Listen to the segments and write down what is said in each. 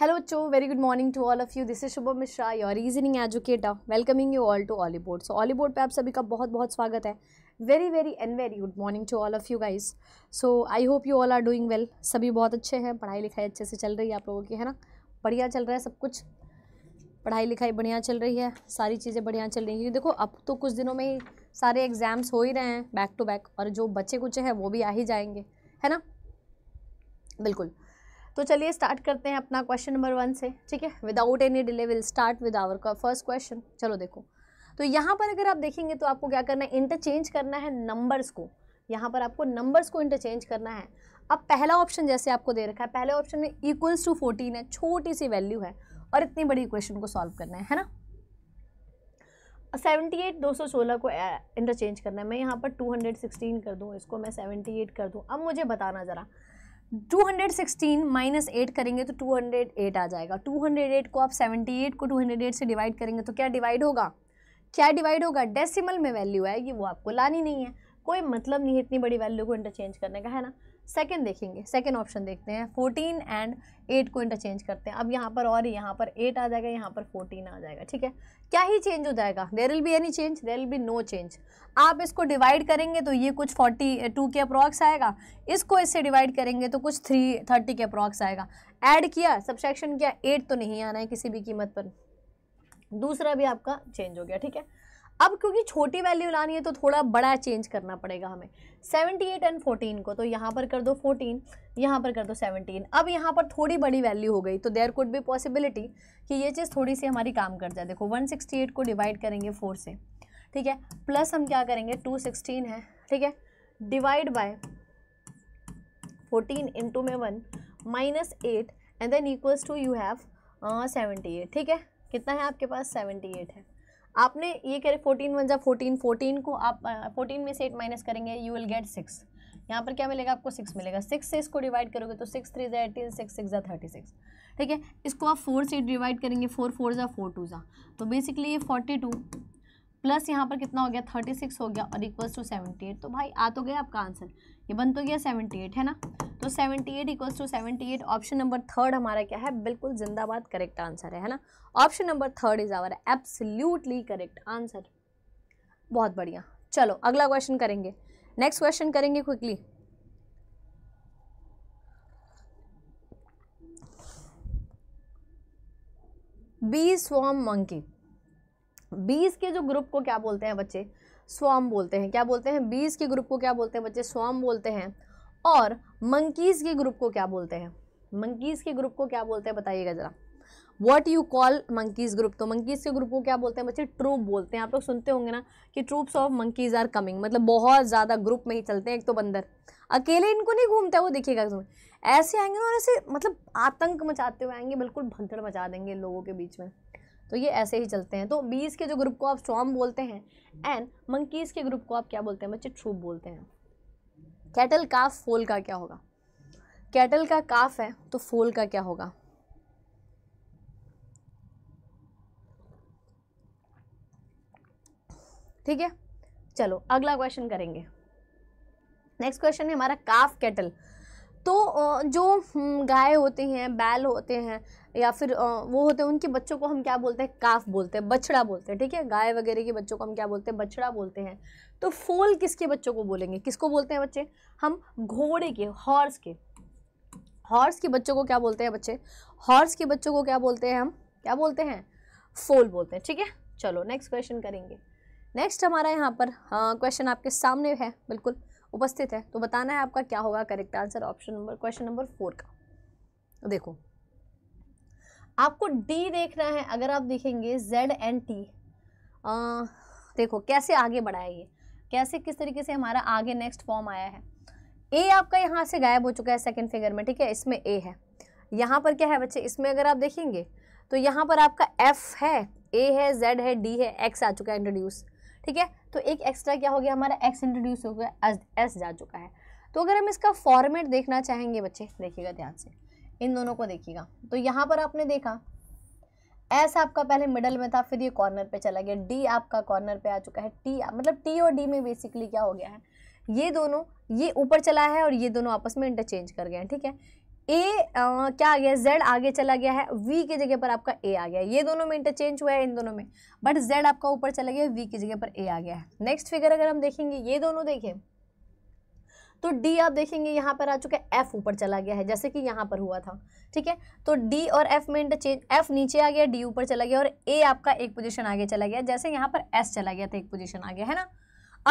hello चो very good morning to all of you this is Shubham Mishra your reasoning educator welcoming you all to Oliveboard so Oliveboard पे आप सभी का बहुत बहुत स्वागत है very very and very good morning to all of you guys so I hope you all are doing well सभी बहुत अच्छे हैं पढ़ाई लिखाई अच्छे से चल रही है आप लोगों की है ना बढ़िया चल रहा है सब कुछ पढ़ाई लिखाई बढ़िया चल रही है सारी चीज़ें बढ़िया चल रही हैं देखो अब तो कुछ दिनों में ही सारे एग्ज़ाम्स हो ही रहे हैं बैक टू बैक और जो बच्चे कुछ हैं वो भी आ ही जाएंगे है ना बिल्कुल तो चलिए स्टार्ट करते हैं अपना क्वेश्चन नंबर वन से ठीक है without any delay will start with our का फर्स्ट क्वेश्चन चलो देखो तो यहाँ पर अगर आप देखेंगे तो आपको क्या करना है इंटरचेंज करना है नंबर्स को यहाँ पर आपको नंबर्स को इंटरचेंज करना है अब पहला ऑप्शन जैसे आपको दे रखा है पहले ऑप्शन में इक्वल्स टू फोर्टीन है छोटी सी वैल्यू है और इतनी बड़ी इक्वेशन को सॉल्व करना है है ना सेवेंटी एट दो सौ सोलह को इंटरचेंज करना है मैं यहाँ पर टू हंड्रेड सिक्सटीन कर दूँ इसको मैं सेवेंटी एट कर दूँ अब मुझे बताना ज़रा 216 माइनस एट करेंगे तो 208 आ जाएगा 208 को आप 78 को 208 से डिवाइड करेंगे तो क्या डिवाइड होगा क्या डिवाइड होगा डेसिमल में वैल्यू आएगी ये वो आपको लानी नहीं है कोई मतलब नहीं है इतनी बड़ी वैल्यू को इंटरचेंज करने का है ना सेकेंड देखेंगे सेकेंड ऑप्शन देखते हैं फोर्टीन एंड एट को इंटरचेंज करते हैं अब यहाँ पर और यहाँ पर एट आ जाएगा यहाँ पर फोर्टीन आ जाएगा ठीक है क्या ही चेंज हो जाएगा there will be any change there will be no change आप इसको डिवाइड करेंगे तो ये कुछ फोर्टी टू eh, के अप्रॉक्स आएगा इसको इससे डिवाइड करेंगे तो कुछ थ्री थर्टी के अप्रॉक्स आएगा ऐड किया सबसेक्शन किया एट तो नहीं आना है किसी भी कीमत पर दूसरा भी आपका चेंज हो गया ठीक है अब क्योंकि छोटी वैल्यू लानी है तो थोड़ा बड़ा चेंज करना पड़ेगा हमें 78 एंड फोर्टीन को तो यहाँ पर कर दो 14 यहाँ पर कर दो 17 अब यहाँ पर थोड़ी बड़ी वैल्यू हो गई तो देयर कुड बी पॉसिबिलिटी कि ये चीज़ थोड़ी सी हमारी काम कर जाए देखो 168 को डिवाइड करेंगे फोर से ठीक है प्लस हम क्या करेंगे टू सिक्सटीन है ठीक है डिवाइड बाय फोर्टीन इंटू में one minus eight and then equals to you have seventy eight ठीक है कितना है आपके पास सेवेंटी एट है आपने ये कह रहे फोर्टीन वन जब फोर्टीन फोर्टीन को आप फोर्टीन में से एट माइनस करेंगे यू विल गेट सिक्स यहाँ पर क्या मिलेगा आपको सिक्स मिलेगा सिक्स से इसको डिवाइड करोगे तो सिक्स थ्री जै एटीन सिक्स सिक्स ज़ा थर्टी सिक्स ठीक है इसको आप फोर से डिवाइड करेंगे फोर फोर जै फोर टू ज़ा तो बेसिकली ये फोर्टी टू प्लस यहाँ पर कितना हो गया थर्टी सिक्स हो गया और इक्वल्स टू सेवेंटी एट तो भाई आ तो गया आपका आंसर ये बन तो गया सेवेंटी एट है ना तो seventy eight equals to seventy eight option number third हमारा क्या है बिल्कुल जिंदाबाद करेक्ट आंसर है है ना option number third is our absolutely correct answer बहुत बढ़िया चलो अगला क्वेश्चन करेंगे नेक्स्ट क्वेश्चन करेंगे क्विकली बी स्वॉम मंकी बीस के जो ग्रुप को क्या बोलते हैं बच्चे स्वाम बोलते हैं क्या बोलते हैं बीस के ग्रुप को क्या बोलते हैं बच्चे स्वाम बोलते हैं और मंकीज़ के ग्रुप को क्या बोलते हैं मंकीज़ के ग्रुप को क्या बोलते हैं बताइएगा ज़रा what you call monkeys group तो मंकीज़ के ग्रुप को क्या बोलते हैं बच्चे ट्रूप बोलते हैं आप लोग सुनते होंगे ना कि troops of monkeys are coming मतलब बहुत ज़्यादा ग्रुप में ही चलते हैं एक तो बंदर अकेले इनको नहीं घूमते वो दिखेगा तुम्हें ऐसे आएंगे ना और ऐसे मतलब आतंक मचाते हुए आएंगे बिल्कुल भगदड़ मचा देंगे लोगों के बीच में तो ये ऐसे ही चलते हैं तो बीज के जो ग्रुप को आप स्ट्रॉम बोलते हैं एंड मंकीज़ के ग्रुप को आप क्या बोलते हैं बच्चे ट्रूप बोलते हैं कैटल काफ फोल का क्या होगा कैटल का काफ है तो फोल का क्या होगा ठीक है चलो अगला क्वेश्चन करेंगे नेक्स्ट क्वेश्चन है हमारा काफ कैटल तो जो हम्म, गाय होते हैं बैल होते हैं या फिर वो होते हैं उनके बच्चों को हम क्या बोलते हैं काफ बोलते हैं बछड़ा बोलते हैं ठीक है गाय वगैरह के बच्चों को हम क्या बोलते हैं बछड़ा बोलते हैं तो फोल किसके बच्चों को बोलेंगे किसको बोलते हैं बच्चे हम घोड़े के हॉर्स के हॉर्स के बच्चों को क्या बोलते हैं बच्चे हॉर्स के बच्चों को क्या बोलते हैं हम क्या बोलते हैं फोल बोलते हैं ठीक है चलो नेक्स्ट क्वेश्चन करेंगे नेक्स्ट हमारा यहाँ पर क्वेश्चन आपके सामने है बिल्कुल उपस्थित है तो बताना है आपका क्या होगा correct answer option number question number four का देखो आपको डी देखना है अगर आप देखेंगे जेड एंड टी देखो कैसे आगे बढ़ाया ये कैसे किस तरीके से हमारा आगे नेक्स्ट फॉर्म आया है ए आपका यहाँ से गायब हो चुका है सेकंड फिगर में ठीक है इसमें ए है यहाँ पर क्या है बच्चे इसमें अगर आप देखेंगे तो यहाँ पर आपका एफ है ए है जेड है डी है एक्स आ चुका है इंट्रोड्यूस ठीक है तो एक एक्स्ट्रा क्या हो गया हमारा एक्स इंट्रोड्यूस हो गया एस जा चुका है तो अगर हम इसका फॉर्मेट देखना चाहेंगे बच्चे देखिएगा ध्यान से इन दोनों को देखिएगा तो यहाँ पर आपने देखा एस आपका पहले मिडल में था फिर ये कॉर्नर पे चला गया डी आपका कॉर्नर पे आ चुका है टी मतलब टी और डी में बेसिकली क्या हो गया है ये दोनों ये ऊपर चला है और ये दोनों आपस में इंटरचेंज कर गए हैं ठीक है ए क्या आ गया जेड आगे चला गया है वी की जगह पर आपका ए आ गया ये दोनों में इंटरचेंज हुआ है इन दोनों में बट जेड आपका ऊपर चला गया वी की जगह पर ए आ गया है नेक्स्ट फिगर अगर हम देखेंगे ये दोनों देखें तो डी आप देखेंगे यहाँ पर आ चुका है एफ ऊपर चला गया है जैसे कि यहाँ पर हुआ था ठीक है तो डी और एफ में इंटरचेंज एफ नीचे आ गया डी ऊपर चला गया और ए आपका एक पोजिशन आगे चला गया जैसे यहाँ पर एस चला गया था एक पोजिशन आगे है ना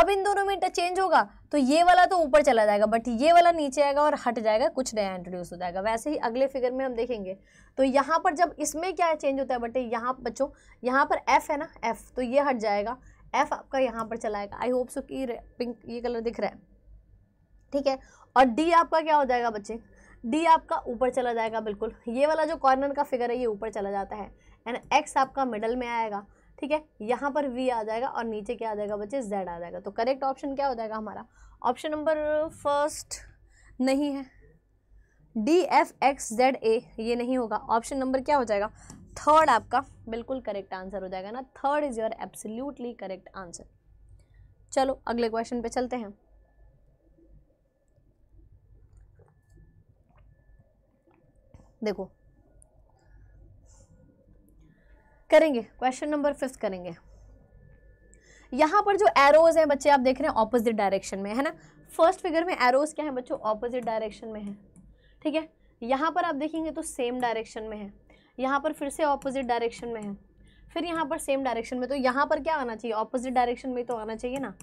अब इन दोनों में इंटरचेंज होगा तो ये वाला तो ऊपर चला जाएगा बट ये वाला नीचे आएगा और हट जाएगा कुछ नया इंट्रोड्यूस हो जाएगा वैसे ही अगले फिगर में हम देखेंगे तो यहाँ पर जब इसमें क्या है चेंज होता है बटे यहाँ बच्चों यहाँ पर एफ है ना एफ तो ये हट जाएगा एफ आपका यहाँ पर चलाएगा आई होप सो कि पिंक ये कलर दिख रहा है ठीक है और डी आपका क्या हो जाएगा बच्चे डी आपका ऊपर चला जाएगा बिल्कुल ये वाला जो कॉर्नर का फिगर है ये ऊपर चला जाता है एंड एक्स आपका मिडल में आएगा ठीक है यहाँ पर वी आ जाएगा और नीचे क्या आ जाएगा बच्चे जेड आ जाएगा तो करेक्ट ऑप्शन क्या हो जाएगा हमारा ऑप्शन नंबर फर्स्ट नहीं है D F X Z A ये नहीं होगा ऑप्शन नंबर क्या हो जाएगा थर्ड आपका बिल्कुल करेक्ट आंसर हो जाएगा ना third is your absolutely correct answer चलो अगले क्वेश्चन पे चलते हैं देखो करेंगे क्वेश्चन नंबर फिफ्थ करेंगे यहां पर जो एरोज हैं बच्चे आप देख रहे हैं ऑपोजिट डायरेक्शन में है ना फर्स्ट फिगर में एरोज क्या है बच्चों ऑपोजिट डायरेक्शन में है ठीक है यहां पर आप देखेंगे तो सेम डायरेक्शन में है यहां पर फिर से ऑपोजिट डायरेक्शन में है फिर यहाँ पर सेम डायरेक्शन में तो यहाँ पर क्या आना चाहिए ऑपोजिट डायरेक्शन में तो आना चाहिए ना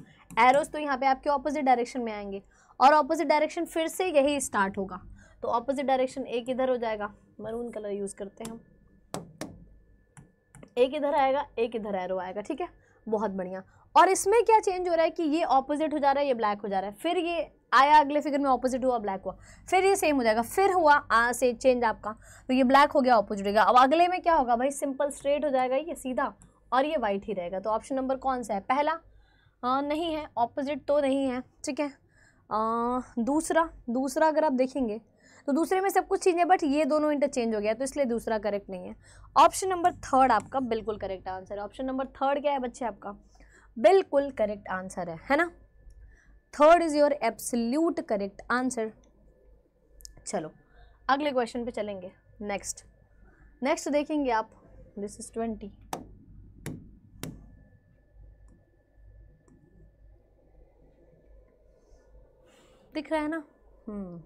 एरोज तो यहाँ पे आपके ऑपोजिट डायरेक्शन में आएंगे और ऑपोजिट डायरेक्शन फिर से यही स्टार्ट होगा तो ऑपोजिट डायरेक्शन एक इधर हो जाएगा मरून कलर यूज़ करते हैं हम एक इधर आएगा एक इधर एरो आएगा ठीक है बहुत बढ़िया और इसमें क्या चेंज हो रहा है कि ये ऑपोजिट हो जा रहा है ये ब्लैक हो जा रहा है फिर ये आया अगले फिगर में ऑपोजिट हुआ ब्लैक हुआ फिर ये सेम हो जाएगा फिर हुआ आ, से चेंज आपका तो ये ब्लैक हो गया ऑपोजिट हो गया अब अगले में क्या होगा भाई सिंपल स्ट्रेट हो जाएगा ये सीधा और ये वाइट ही रहेगा तो ऑप्शन नंबर कौन सा है पहला आ, नहीं है ऑपोजिट तो नहीं है ठीक है दूसरा दूसरा अगर आप देखेंगे तो दूसरे में सब कुछ चीज़ें बट ये दोनों इंटरचेंज हो गया तो इसलिए दूसरा करेक्ट नहीं है ऑप्शन नंबर थर्ड आपका बिल्कुल करेक्ट आंसर है ऑप्शन नंबर थर्ड क्या है बच्चे आपका बिल्कुल करेक्ट आंसर है है ना third is your absolute correct answer चलो अगले क्वेश्चन पे चलेंगे नेक्स्ट नेक्स्ट देखेंगे आप दिस इज ट्वेंटी दिख रहा है ना हम्म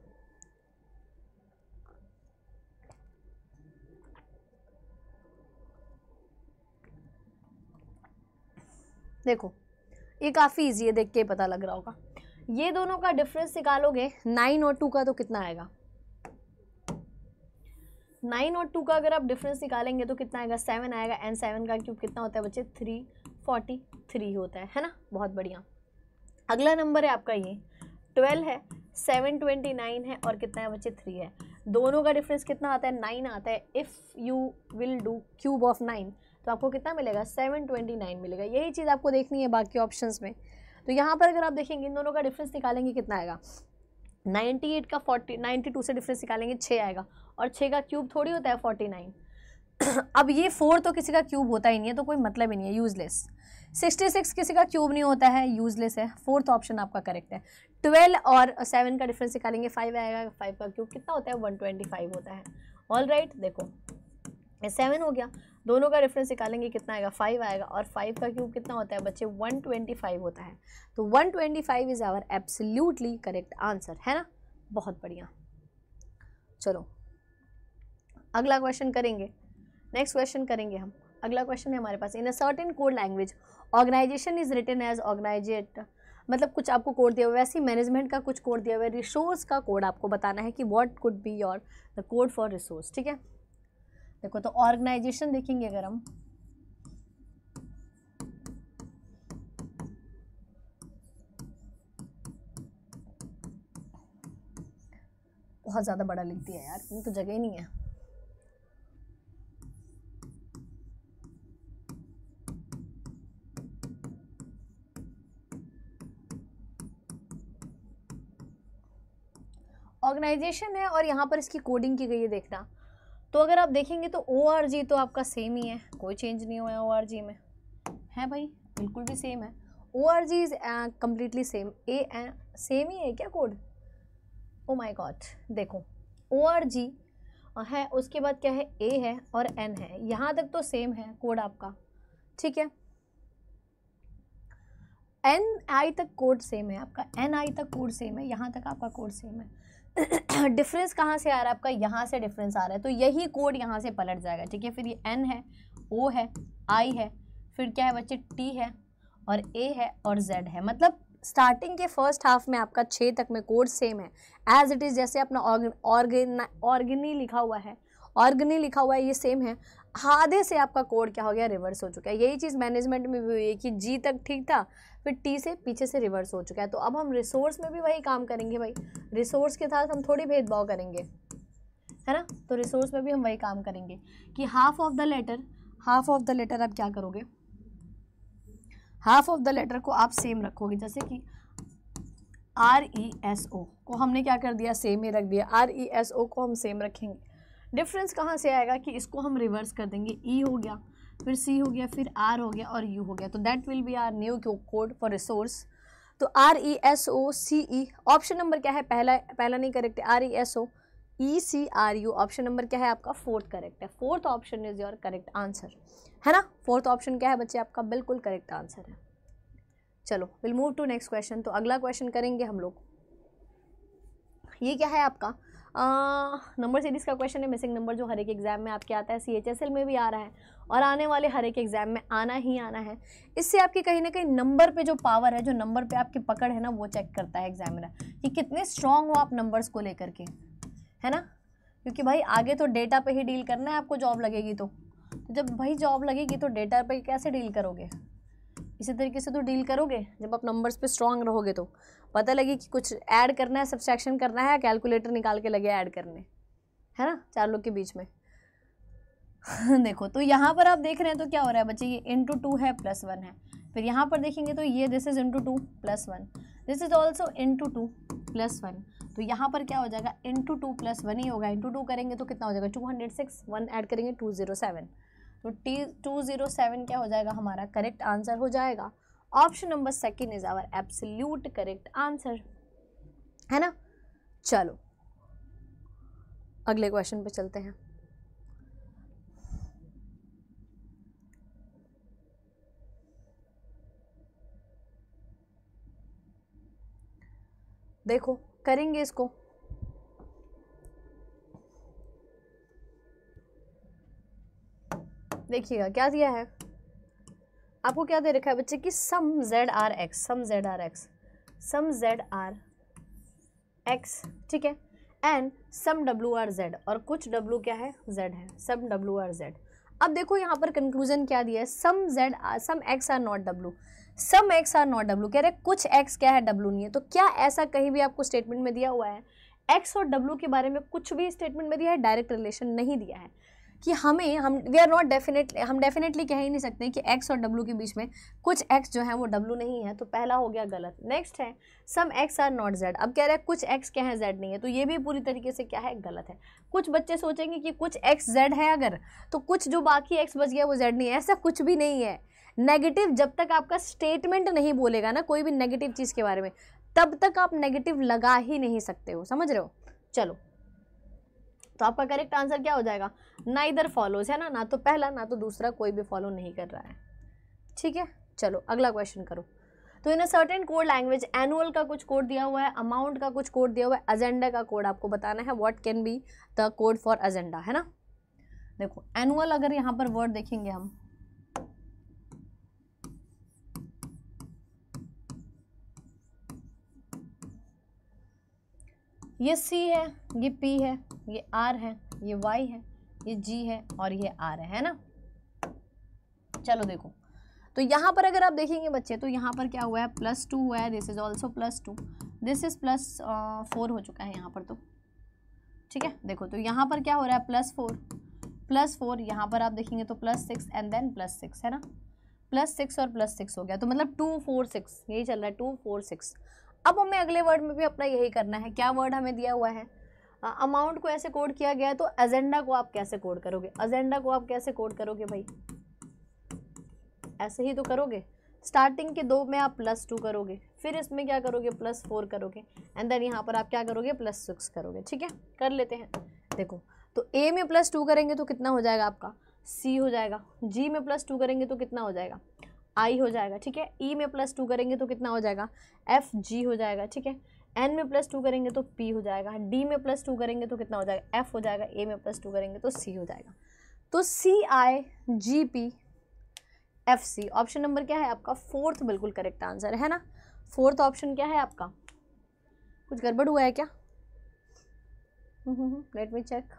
देखो ये काफ़ी ईजी है देख के पता लग रहा होगा ये दोनों का डिफरेंस निकालोगे नाइन और टू का तो कितना आएगा नाइन और टू का अगर आप डिफरेंस निकालेंगे तो कितना आएगा सेवन आएगा एंड सेवन का क्यूब कितना होता है बच्चे थ्री फोर्टी थ्री होता है है ना बहुत बढ़िया अगला नंबर है आपका ये ट्वेल्व है सेवन ट्वेंटी नाइन है और कितना है बच्चे थ्री है दोनों का डिफरेंस कितना आता है नाइन आता है if you will do cube of nine तो आपको कितना मिलेगा सेवन ट्वेंटी नाइन मिलेगा यही चीज़ आपको देखनी है बाकी ऑप्शन में तो यहाँ पर अगर आप देखेंगे इन दोनों का डिफरेंस निकालेंगे कितना आएगा 98 का 40 92 से डिफरेंस निकालेंगे छः आएगा और छः का क्यूब थोड़ी होता है 49 अब ये फोर तो किसी का क्यूब होता ही नहीं है तो कोई मतलब ही नहीं है यूज़लेस सिक्स किसी का क्यूब नहीं होता है यूज़लेस है फोर्थ ऑप्शन आपका करेक्ट है ट्वेल्व और सेवन का डिफरेंस निकालेंगे फाइव आएगा फाइव का क्यूब कितना होता है फाइव होता है ऑल राइट देखो सेवन हो गया दोनों का रेफरेंस निकालेंगे कितना आएगा फाइव आएगा और फाइव का क्यूब कितना होता है बच्चे वन ट्वेंटी फाइव होता है तो one twenty five is our absolutely correct answer है ना बहुत बढ़िया चलो अगला क्वेश्चन करेंगे नेक्स्ट क्वेश्चन करेंगे हम अगला क्वेश्चन है हमारे पास in a certain code language organisation is written as organised मतलब कुछ आपको कोड दिया हुआ है वैसे ही मैनेजमेंट का कुछ कोड दिया हुआ है रिसोर्स का कोड आपको बताना है कि what could be your the code for resource ठीक है देखो तो ऑर्गेनाइजेशन देखेंगे अगर हम बहुत ज़्यादा बड़ा लिख दिया यार इतनी तो जगह ही नहीं है ऑर्गेनाइजेशन है और यहां पर इसकी कोडिंग की गई है देखना तो अगर आप देखेंगे तो ओ तो आपका सेम ही है कोई चेंज नहीं हुआ है ओ में है भाई बिल्कुल भी सेम है O R G is completely same A same ही है क्या कोड ओ माई गॉड देखो ओ आर जी है उसके बाद क्या है ए है और एन है यहाँ तक तो सेम है कोड आपका ठीक है एन आई तक कोड सेम है आपका एन आई तक कोड सेम है यहाँ तक आपका कोड सेम है डिफरेंस कहाँ से आ रहा है आपका यहाँ से डिफरेंस आ रहा है तो यही कोड यहाँ से पलट जाएगा ठीक है फिर ये एन है ओ है आई है फिर क्या है बच्चे टी है और ए है और जेड है मतलब स्टार्टिंग के फर्स्ट हाफ में आपका छः तक में कोड सेम है एज इट इज़ जैसे अपना ऑर्गेन ऑर्गेनी लिखा हुआ है ऑर्गनी लिखा हुआ है ये सेम है आधे से आपका कोड क्या हो गया रिवर्स हो चुका है यही चीज़ मैनेजमेंट में भी हुई है कि जी तक ठीक था फिर टी से पीछे से रिवर्स हो चुका है तो अब हम रिसोर्स में भी वही काम करेंगे भाई रिसोर्स के साथ हम थोड़ी भेदभाव करेंगे है ना तो रिसोर्स में भी हम वही काम करेंगे कि half of the letter half of the letter आप क्या करोगे हाफ ऑफ द लेटर को आप सेम रखोगे जैसे कि आर ई एस ओ को हमने क्या कर दिया सेम ही रख दिया आर ई एस ओ को हम सेम रखेंगे डिफरेंस कहाँ से आएगा कि इसको हम रिवर्स कर देंगे ई e हो गया फिर सी हो गया फिर आर हो गया और यू हो गया तो that will be our new code for resource तो R E S O C E option number क्या है पहला पहला नहीं करेक्ट है R E S O E C R U option number क्या है आपका फोर्थ करेक्ट है fourth option is your correct answer है ना फोर्थ ऑप्शन क्या है बच्चे आपका बिल्कुल करेक्ट आंसर है चलो will move to next question तो अगला क्वेश्चन करेंगे हम लोग ये क्या है आपका नंबर सीरीज़ का क्वेश्चन है मिसिंग नंबर जो हर एक एग्जाम में आपके आता है सी एच एस एल में भी आ रहा है और आने वाले हर एक एग्ज़ाम में आना ही आना है इससे आपकी कहीं ना कहीं नंबर पे जो पावर है जो नंबर पे आपकी पकड़ है ना वो चेक करता है एग्जामिनर कि कितने स्ट्रांग हो आप नंबर्स को लेकर के है ना क्योंकि भाई आगे तो डेटा पे ही डील करना है आपको जॉब लगेगी तो।, तो, जब भाई जॉब लगेगी तो डेटा पे कैसे डील करोगे इसी तरीके से तो डील करोगे जब आप नंबर्स पे स्ट्रांग रहोगे तो पता लगे कि कुछ ऐड करना है सब्सट्रैक्शन करना है कैलकुलेटर निकाल के लगे ऐड करने है ना चार लोग के बीच में देखो तो यहाँ पर आप देख रहे हैं तो क्या हो रहा है बच्चे ये इंटू टू है प्लस वन है फिर यहाँ पर देखेंगे तो ये this is into two plus one this is also into two plus one तो यहाँ पर क्या हो जाएगा इंटू टू प्लस वन ही होगा इंटू टू करेंगे तो कितना हो जाएगा two hundred six one add करेंगे टू ज़ीरो सेवन तो टी टू ज़ीरो सेवन क्या हो जाएगा हमारा करेक्ट आंसर हो जाएगा option number second is our absolute correct answer है ना चलो अगले क्वेश्चन पे चलते हैं देखो करेंगे इसको देखिएगा क्या दिया है आपको क्या दे रखा है बच्चे की some Z are X some Z are X some Z are X ठीक है and some W are Z और कुछ डब्ल्यू क्या है जेड है सम डब्ल्यू आर जेड अब देखो यहाँ पर कंक्लूजन क्या दिया है some Z are some X are not W some X are not W कह रहे कुछ एक्स क्या है डब्लू नहीं है तो क्या ऐसा कहीं भी आपको स्टेटमेंट में दिया हुआ है एक्स और डब्लू के बारे में कुछ भी स्टेटमेंट में दिया है डायरेक्ट रिलेशन नहीं दिया है कि हमें हम वी आर नॉट डेफिनेटली हम डेफिनेटली कह ही नहीं सकते कि एक्स और डब्लू के बीच में कुछ एक्स जो है वो डब्लू नहीं है तो पहला हो गया गलत नेक्स्ट है some X are not Z अब कह रहे हैं कुछ एक्स क्या है जेड नहीं है तो ये भी पूरी तरीके से क्या है गलत है कुछ बच्चे सोचेंगे कि कुछ एक्स जेड है अगर तो कुछ जो बाकी एक्स बच गया वो जेड नहीं है ऐसा कुछ भी नहीं है नेगेटिव जब तक आपका स्टेटमेंट नहीं बोलेगा ना कोई भी नेगेटिव चीज़ के बारे में तब तक आप नेगेटिव लगा ही नहीं सकते हो समझ रहे हो चलो तो आपका करेक्ट आंसर क्या हो जाएगा ना इधर फॉलोज है ना ना तो पहला ना तो दूसरा कोई भी फॉलो नहीं कर रहा है ठीक है चलो अगला क्वेश्चन करो तो in a certain code language annual का कुछ कोड दिया हुआ है अमाउंट का कुछ कोड दिया हुआ है एजेंडा का कोड आपको बताना है what can be the code for agenda है ना देखो एनुअल अगर यहाँ पर वर्ड देखेंगे हम ये सी है ये पी है ये आर है ये वाई है ये जी है और ये आर है है ना चलो देखो तो यहाँ पर अगर आप देखेंगे बच्चे तो यहाँ पर क्या हुआ है प्लस टू हुआ है this is also plus two this is plus four हो चुका है यहाँ पर तो ठीक है देखो तो यहाँ पर क्या हो रहा है प्लस फोर प्लस फोर यहाँ पर आप देखेंगे तो plus six and then plus six है ना प्लस सिक्स और प्लस सिक्स हो गया तो मतलब टू फोर सिक्स यही चल रहा है टू फोर सिक्स अब हमें अगले वर्ड में भी अपना यही करना है क्या वर्ड हमें दिया हुआ है अमाउंट को ऐसे कोड किया गया है तो एजेंडा को आप कैसे कोड करोगे एजेंडा को आप कैसे कोड करोगे भाई ऐसे ही तो करोगे स्टार्टिंग के दो में आप प्लस टू करोगे फिर इसमें क्या करोगे प्लस फोर करोगे एंड देन यहाँ पर आप क्या करोगे प्लस सिक्स करोगे ठीक है कर लेते हैं देखो तो ए में प्लस टू करेंगे तो कितना हो जाएगा आपका सी हो जाएगा जी में प्लस टू करेंगे तो कितना हो जाएगा आई हो जाएगा ठीक है ई e में प्लस टू करेंगे तो कितना हो जाएगा एफ जी हो जाएगा ठीक है एन में प्लस टू करेंगे तो पी हो जाएगा डी में प्लस टू करेंगे तो कितना हो जाएगा एफ हो जाएगा ए में प्लस टू करेंगे तो सी हो जाएगा तो C I G P F C option number क्या है आपका फोर्थ बिल्कुल करेक्ट आंसर है ना फोर्थ ऑप्शन क्या है आपका कुछ गड़बड़ हुआ है क्या लेट मी चेक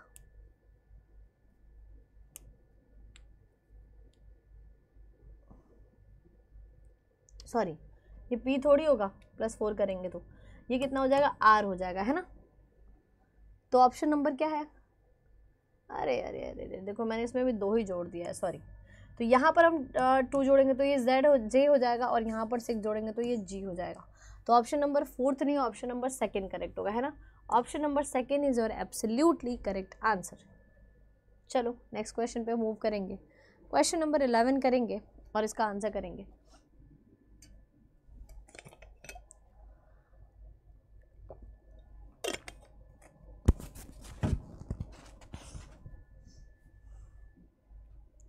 सॉरी ये पी थोड़ी होगा प्लस फोर करेंगे तो ये कितना हो जाएगा आर हो जाएगा है ना तो ऑप्शन नंबर क्या है अरे अरे अरे अरे देखो मैंने इसमें भी दो ही जोड़ दिया है सॉरी तो यहाँ पर हम टू जोड़ेंगे तो ये जेड हो जे हो जाएगा और यहाँ पर सिक्स जोड़ेंगे तो ये जी हो जाएगा तो ऑप्शन नंबर फोर्थ नहीं ऑप्शन नंबर सेकेंड करेक्ट होगा है ना option number second is your absolutely correct answer चलो नेक्स्ट क्वेश्चन पे मूव करेंगे क्वेश्चन नंबर इलेवन करेंगे और इसका आंसर करेंगे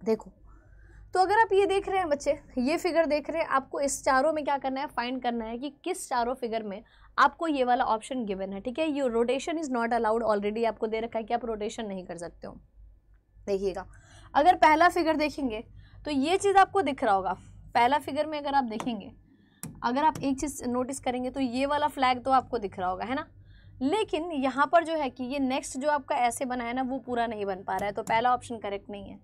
देखो तो अगर आप ये देख रहे हैं बच्चे ये फिगर देख रहे हैं आपको इस चारों में क्या करना है फाइंड करना है कि किस चारों फिगर में आपको ये वाला ऑप्शन गिवन है ठीक है you rotation is not allowed already आपको दे रखा है कि आप रोटेशन नहीं कर सकते हो देखिएगा अगर पहला फिगर देखेंगे तो ये चीज़ आपको दिख रहा होगा पहला फिगर में अगर आप देखेंगे अगर आप एक चीज़ नोटिस करेंगे तो ये वाला फ्लैग तो आपको दिख रहा होगा है ना लेकिन यहाँ पर जो है कि ये नेक्स्ट जो आपका ऐसे बना है ना वो पूरा नहीं बन पा रहा है तो पहला ऑप्शन करेक्ट नहीं है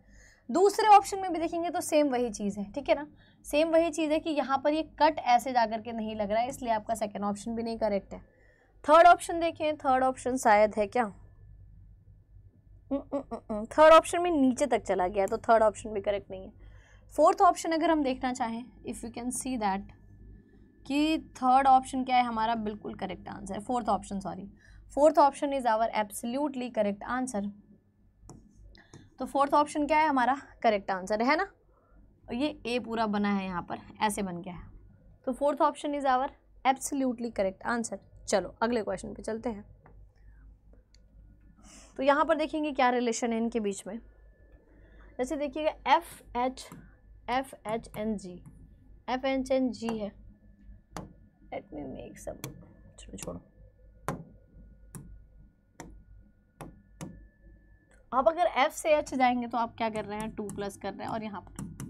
दूसरे ऑप्शन में भी देखेंगे तो सेम वही चीज़ है ठीक है ना सेम वही चीज़ है कि यहाँ पर ये कट ऐसे जा करके नहीं लग रहा है इसलिए आपका सेकेंड ऑप्शन भी नहीं करेक्ट है थर्ड ऑप्शन देखें थर्ड ऑप्शन शायद है क्या third mm, option mm, mm, में नीचे तक चला गया है तो थर्ड ऑप्शन भी करेक्ट नहीं है फोर्थ ऑप्शन अगर हम देखना चाहें if you can see that कि थर्ड ऑप्शन क्या है हमारा बिल्कुल करेक्ट आंसर है fourth option sorry fourth option is our absolutely correct answer तो फोर्थ ऑप्शन क्या है हमारा करेक्ट आंसर है ना और ये ए पूरा बना है यहाँ पर ऐसे बन गया है तो fourth option is our absolutely correct answer चलो अगले क्वेश्चन पे चलते हैं तो यहाँ पर देखेंगे क्या रिलेशन है इनके बीच में जैसे देखिएगा F H F H N G F H N G है लेट मी मेक सब छोड़ो छोड़ो आप अगर एफ से एच जाएंगे तो आप क्या कर रहे हैं टू प्लस कर रहे हैं और यहाँ पर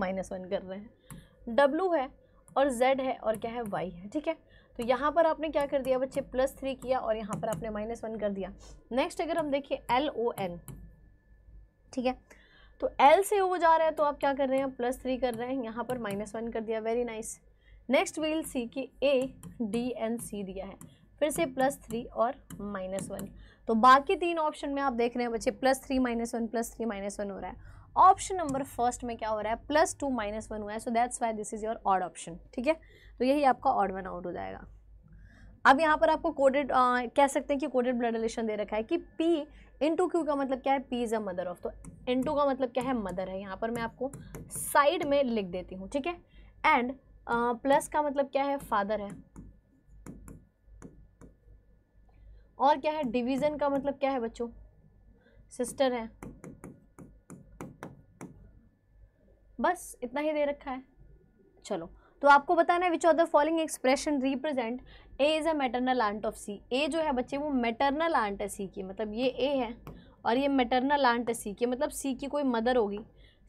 माइनस वन कर रहे हैं डब्लू है और जेड है और क्या है वाई है ठीक है तो यहाँ पर आपने क्या कर दिया बच्चे प्लस थ्री किया और यहाँ पर आपने माइनस वन कर दिया नेक्स्ट अगर हम देखिए एल ओ एन ठीक है तो एल से ओ जा रहा है तो आप क्या कर रहे हैं प्लस थ्री कर रहे हैं यहाँ पर माइनस वन कर दिया very nice next will see की ए डी एन सी दिया है फिर से प्लस थ्री और माइनस वन तो बाकी तीन ऑप्शन में आप देख रहे हैं बच्चे plus three minus one plus three minus one हो रहा है ऑप्शन नंबर फर्स्ट में क्या हो रहा है प्लस टू माइनस वन हुआ है so that's why this is your odd option ठीक है तो यही आपका ऑड वन आउट हो जाएगा अब यहाँ पर आपको कोडेड कह सकते हैं कि कोडेड ब्लड रिलेशन दे रखा है कि पी इंटू क्यू का मतलब क्या है P is a mother of तो इंटू का मतलब क्या है मदर है यहाँ पर मैं आपको साइड में लिख देती हूँ ठीक है एंड प्लस का मतलब क्या है फादर है और क्या है डिवीज़न का मतलब क्या है बच्चों सिस्टर है बस इतना ही दे रखा है चलो तो आपको बताना है which of the following expression represent A is a maternal aunt of C A जो है बच्चे वो मेटरनल आंट है सी की मतलब ये ए है और ये मेटरनल आंट है सी की मतलब सी की कोई मदर होगी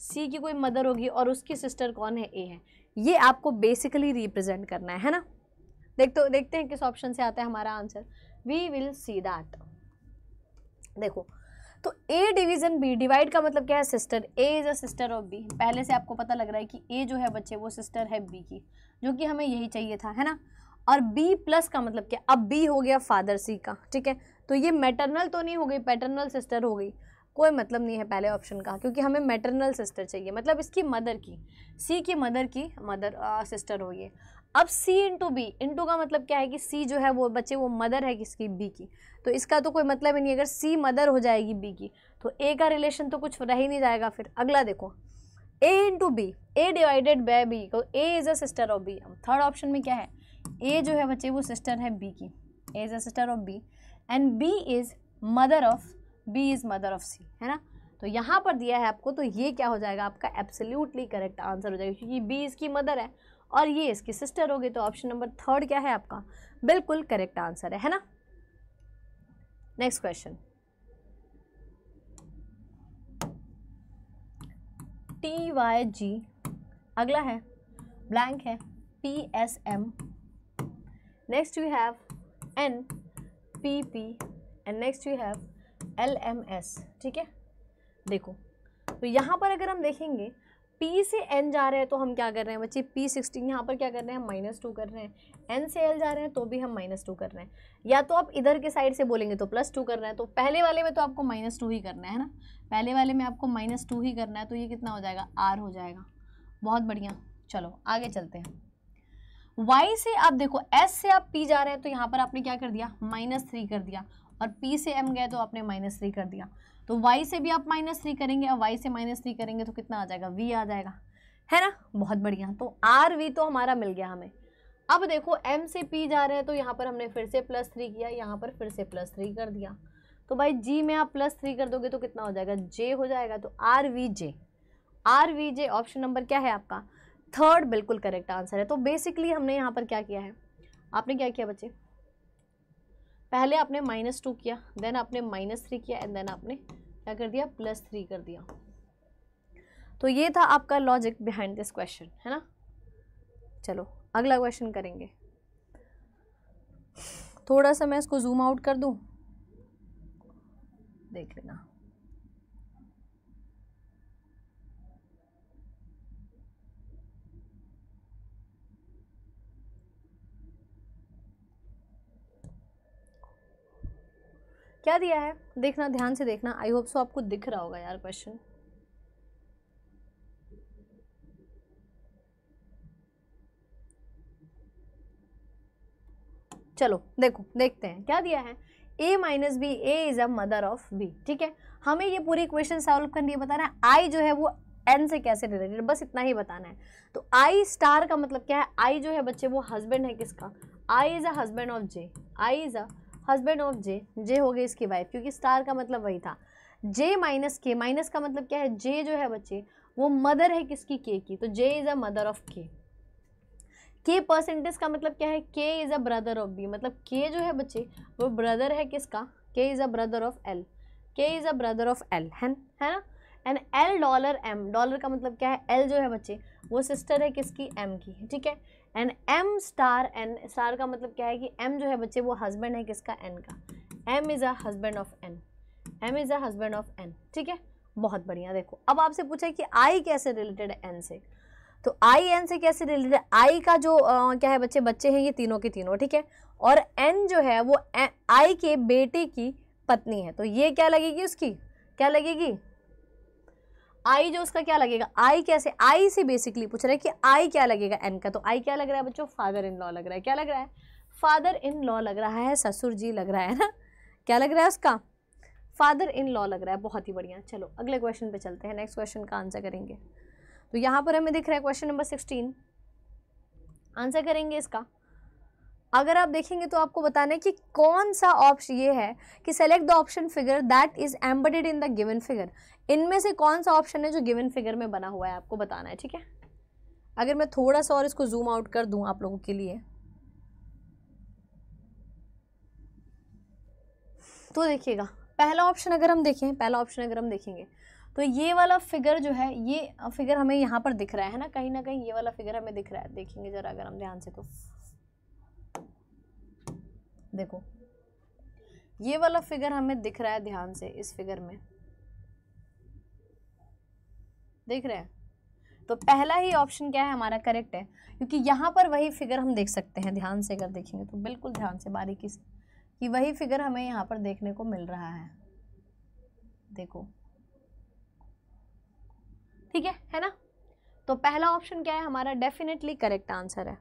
सी की कोई मदर होगी और उसकी सिस्टर कौन है ए है ये आपको बेसिकली रिप्रेजेंट करना है है ना देख तो देखते हैं किस ऑप्शन से आता है हमारा answer we will see that देखो तो ए डिवीजन बी डिवाइड का मतलब क्या है sister A is a sister of B पहले से आपको पता लग रहा है कि ए जो है बच्चे वो सिस्टर है बी की जो कि हमें यही चाहिए था है ना और बी प्लस का मतलब क्या अब बी हो गया फादर सी का ठीक है तो ये मैटरनल तो नहीं हो गई पैटर्नल सिस्टर हो गई कोई मतलब नहीं है पहले ऑप्शन का क्योंकि हमें मैटरनल सिस्टर चाहिए मतलब इसकी मदर की सी की मदर की मदर सिस्टर हो ये अब C इंटू बी इंटू का मतलब क्या है कि C जो है वो बच्चे वो मदर है किसकी B की तो इसका तो कोई मतलब ही नहीं अगर C मदर हो जाएगी B की तो A का रिलेशन तो कुछ रह ही नहीं जाएगा फिर अगला देखो A into B A divided by B तो A is a sister of B third option में क्या है ए जो है बच्चे वो सिस्टर है बी की A is a sister of B and B is mother of B is mother of C है ना तो यहाँ पर दिया है आपको तो ये क्या हो जाएगा आपका एब्सोल्यूटली करेक्ट आंसर हो जाएगा क्योंकि बी इसकी मदर है और ये इसकी सिस्टर होगी तो ऑप्शन नंबर थर्ड क्या है आपका बिल्कुल करेक्ट आंसर है है ना next question T Y G अगला है ब्लैंक है P S M next you have N P P and next you have L M S ठीक है देखो तो यहाँ पर अगर हम देखेंगे P से N जा रहे हैं तो हम क्या कर रहे हैं बच्चे P सिक्सटीन यहाँ पर क्या कर रहे हैं माइनस टू कर रहे हैं N से L जा रहे हैं तो भी हम माइनस टू कर रहे हैं या तो आप इधर के साइड से बोलेंगे तो प्लस टू कर रहे हैं तो पहले वाले में तो आपको माइनस टू ही करना है ना पहले वाले में आपको माइनस टू ही करना है तो ये कितना हो जाएगा आर हो जाएगा बहुत बढ़िया चलो आगे चलते हैं वाई से आप देखो एस से आप पी जा रहे हैं तो यहाँ पर आपने क्या कर दिया माइनस थ्री कर दिया और पी से एम गए तो आपने माइनस थ्री कर दिया तो y से भी आप माइनस थ्री करेंगे और y से माइनस थ्री करेंगे तो कितना आ जाएगा v आ जाएगा है ना बहुत बढ़िया तो आर वी तो हमारा मिल गया हमें अब देखो m से p जा रहे हैं तो यहाँ पर हमने फिर से प्लस थ्री किया यहाँ पर फिर से प्लस थ्री कर दिया तो भाई g में आप प्लस थ्री कर दोगे तो कितना हो जाएगा j हो जाएगा तो R V J R V J option number क्या है आपका थर्ड बिल्कुल करेक्ट आंसर है तो बेसिकली हमने यहाँ पर क्या किया है आपने क्या किया बच्चे पहले आपने माइनस टू किया देन आपने माइनस थ्री किया एंड देन आपने क्या कर दिया प्लस थ्री कर दिया तो ये था आपका लॉजिक बिहाइंड दिस क्वेश्चन है ना चलो अगला क्वेश्चन करेंगे थोड़ा सा मैं इसको जूम आउट कर दूँ देख लेना क्या दिया है देखना ध्यान से देखना आई होप सो आपको दिख रहा होगा यार क्वेश्चन चलो देखो देखते हैं क्या दिया है A minus B A is a mother of B ठीक है हमें ये पूरी क्वेश्चन सॉल्व करनी है बताना है आई जो है वो एन से कैसे रिलेटेड बस इतना ही बताना है तो आई स्टार का मतलब क्या है आई जो है बच्चे वो हस्बैंड है किसका I is a husband of J I is a husband of J J हो गए इसकी वाइफ क्योंकि स्टार का मतलब वही था जे माइनस के माइनस का मतलब क्या है जे जो है बच्चे वो मदर है किसकी के की तो J is a mother of K K percentage का मतलब क्या है K is a brother of B मतलब के जो है बच्चे वो ब्रदर है किसका K is a brother of L K is a brother of L है है ना and L dollar M dollar का मतलब क्या है एल जो है बच्चे वो सिस्टर है किसकी एम की ठीक है and M star N star का मतलब क्या है कि एम जो है बच्चे वो हस्बैंड है किसका एन का M is a husband of N M is a husband of N ठीक है बहुत बढ़िया देखो अब आपसे पूछा कि आई कैसे रिलेटेड है एन से तो आई एन से कैसे रिलेटेड आई का जो आ, क्या है बच्चे बच्चे हैं ये तीनों के तीनों ठीक है और एन जो है वो आई के बेटे की पत्नी है तो ये क्या लगेगी उसकी क्या लगेगी आई जो उसका क्या लगेगा आई कैसे आई से बेसिकली पूछ रहा है कि आई क्या लगेगा एन का तो आई क्या लग रहा है बच्चों फादर इन लॉ लग रहा है क्या लग रहा है फादर इन लॉ लग रहा है ससुर जी लग रहा है ना क्या लग रहा है उसका फादर इन लॉ लग रहा है बहुत ही बढ़िया चलो अगले क्वेश्चन पे चलते हैं नेक्स्ट क्वेश्चन का आंसर करेंगे तो यहाँ पर हमें दिख रहा है क्वेश्चन नंबर सिक्सटीन आंसर करेंगे इसका अगर आप देखेंगे तो आपको बताना है कि कौन सा ऑप्शन ये है कि select the option figure that is embedded in the given figure इनमें से कौन सा ऑप्शन है जो गिवन फिगर में बना हुआ है आपको बताना है ठीक है अगर मैं थोड़ा सा और इसको जूम आउट कर दूं आप लोगों के लिए तो देखिएगा पहला ऑप्शन अगर हम देखें पहला ऑप्शन अगर हम देखेंगे तो ये वाला फिगर जो है ये फिगर हमें यहाँ पर दिख रहा है ना कहीं ना कहीं ये वाला फिगर हमें दिख रहा है देखेंगे ज़रा अगर हम ध्यान से तो देखो ये वाला फिगर हमें दिख रहा है ध्यान से इस फिगर में देख रहे हैं तो पहला ही ऑप्शन क्या है हमारा करेक्ट है क्योंकि यहाँ पर वही फिगर हम देख सकते हैं ध्यान से अगर देखेंगे तो बिल्कुल ध्यान से बारीकी से कि वही फिगर हमें यहाँ पर देखने को मिल रहा है देखो ठीक है है ना तो पहला ऑप्शन क्या है हमारा डेफिनेटली करेक्ट आंसर है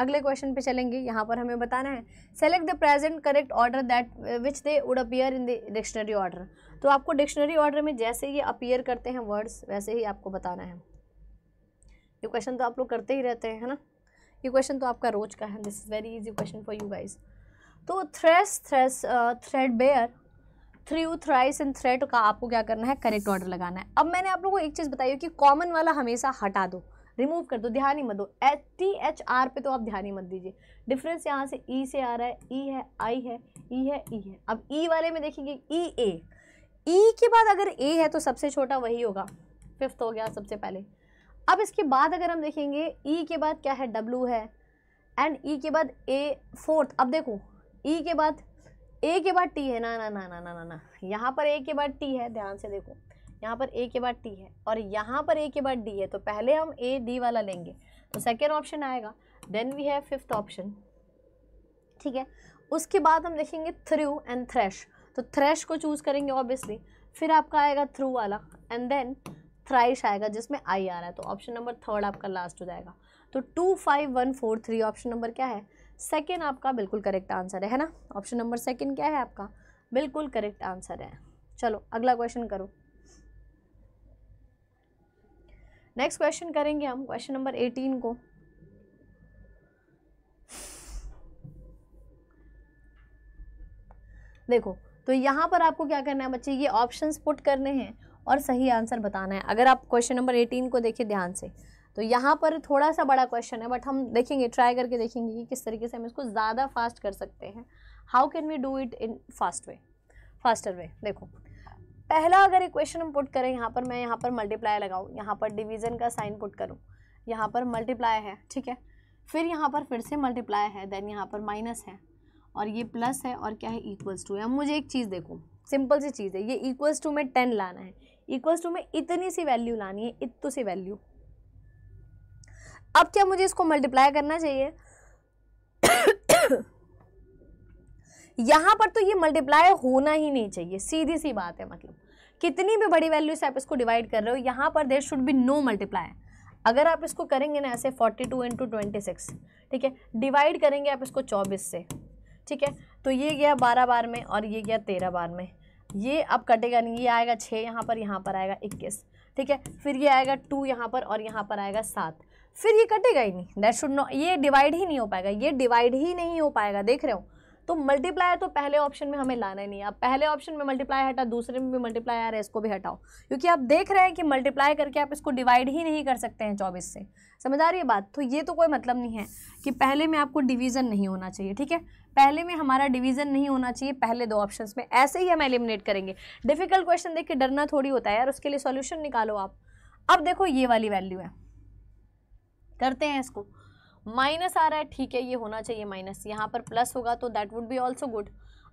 अगले क्वेश्चन पे चलेंगे यहाँ पर हमें बताना है select the present correct order that which they would appear in the dictionary order तो आपको डिक्शनरी ऑर्डर में जैसे ये अपीयर करते हैं वर्ड्स वैसे ही आपको बताना है ये क्वेश्चन तो आप लोग करते ही रहते हैं है ना ये क्वेश्चन तो आपका रोज का है this is very easy question for you guys तो thresh thresh thread bare you thrice and thread का आपको क्या करना है करेक्ट ऑर्डर लगाना है अब मैंने आप लोगों को एक चीज़ बताई कि कॉमन वाला हमेशा हटा दो रिमूव कर दो ध्यान ही मत दो एच टी एच आर पे तो आप ध्यान ही मत दीजिए डिफरेंस यहाँ से ई e से आ रहा है ई e है आई है ई e है ई e है अब ई e वाले में देखेंगे ई ए ई e, के बाद अगर ए है तो सबसे छोटा वही होगा फिफ्थ हो गया सबसे पहले अब इसके बाद अगर हम देखेंगे ई के बाद क्या है डब्लू है एंड ई के बाद ए फोर्थ अब देखो ई के बाद ए के बाद टी है ना ना ना ना ना ना ना यहाँ पर ए के बाद टी है ध्यान से देखो यहाँ पर ए के बाद टी है और यहाँ पर ए के बाद डी है तो पहले हम ए डी वाला लेंगे तो सेकेंड ऑप्शन आएगा then we have fifth option ठीक है उसके बाद हम देखेंगे थ्रू एंड थ्रेश तो थ्रेश को चूज़ करेंगे ऑब्वियसली फिर आपका आएगा थ्रू वाला एंड देन थ्राइश आएगा जिसमें आई आ रहा है तो ऑप्शन नंबर थर्ड आपका लास्ट हो जाएगा तो two five one four three option number क्या है सेकेंड आपका बिल्कुल करेक्ट आंसर है ना ऑप्शन नंबर सेकेंड क्या है आपका बिल्कुल करेक्ट आंसर है चलो अगला क्वेश्चन करो नेक्स्ट क्वेश्चन करेंगे हम क्वेश्चन नंबर एटीन को देखो तो यहाँ पर आपको क्या करना है बच्चे ये ऑप्शंस पुट करने हैं और सही आंसर बताना है अगर आप क्वेश्चन नंबर एटीन को देखिए ध्यान से तो यहाँ पर थोड़ा सा बड़ा क्वेश्चन है बट हम देखेंगे ट्राई करके देखेंगे कि किस तरीके से हम इसको ज़्यादा फास्ट कर सकते हैं how can we do it in fast way faster way देखो पहला अगर इक्वेशन हम पुट करें यहाँ पर मैं यहाँ पर मल्टीप्लाई लगाऊँ यहाँ पर डिवीज़न का साइन पुट करूँ यहाँ पर मल्टीप्लाई है ठीक है फिर यहाँ पर फिर से मल्टीप्लाई है देन यहाँ पर माइनस है और ये प्लस है और क्या है इक्वल्स टू है अब मुझे एक चीज़ देखो सिंपल सी चीज़ है ये इक्वल्स टू में टेन लाना है इक्वल्स टू में इतनी सी वैल्यू लानी है इतनी सी वैल्यू अब क्या मुझे इसको मल्टीप्लाई करना चाहिए यहाँ पर तो ये मल्टीप्लाई होना ही नहीं चाहिए सीधी सी बात है मतलब कितनी भी बड़ी वैल्यू से आप इसको डिवाइड कर रहे हो यहाँ पर there should be no multiply अगर आप इसको करेंगे ना ऐसे forty two into twenty six ठीक है डिवाइड करेंगे आप इसको चौबीस से ठीक है तो ये गया बारह बार में और ये गया तेरह बार में ये अब कटेगा नहीं ये आएगा छः यहाँ पर यहाँ पर आएगा इक्कीस ठीक है फिर ये आएगा टू यहाँ पर और यहाँ पर आएगा सात फिर ये कटेगा ही नहीं दैट शुड नो ये डिवाइड ही नहीं हो पाएगा ये डिवाइड ही नहीं हो पाएगा देख रहे हो तो मल्टीप्लायर तो पहले ऑप्शन में हमें लाना ही नहीं है आप पहले ऑप्शन में मल्टीप्लाई हटा दूसरे में भी मल्टीप्लाई आ रहा है इसको भी हटाओ क्योंकि आप देख रहे हैं कि मल्टीप्लाई करके आप इसको डिवाइड ही नहीं कर सकते हैं चौबीस से समझ आ रही है बात तो ये तो कोई मतलब नहीं है कि पहले में आपको डिवीज़न नहीं होना चाहिए ठीक है पहले में हमारा डिवीज़न नहीं होना चाहिए पहले दो ऑप्शन में ऐसे ही हम एलिमिनेट करेंगे डिफ़िकल्ट क्वेश्चन देख के डरना थोड़ी होता है यार उसके लिए सोल्यूशन निकालो आप अब देखो ये वाली वैल्यू है करते हैं इसको माइनस आ रहा है ठीक है ये होना चाहिए माइनस यहाँ पर प्लस होगा तो that would be also good